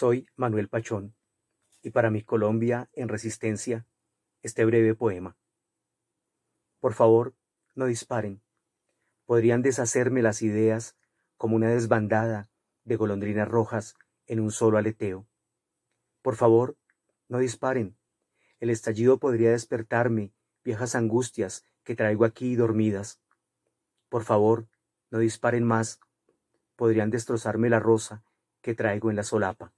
Soy Manuel Pachón y para mi Colombia en resistencia este breve poema. Por favor, no disparen. Podrían deshacerme las ideas como una desbandada de golondrinas rojas en un solo aleteo. Por favor, no disparen. El estallido podría despertarme viejas angustias que traigo aquí dormidas. Por favor, no disparen más. Podrían destrozarme la rosa que traigo en la solapa.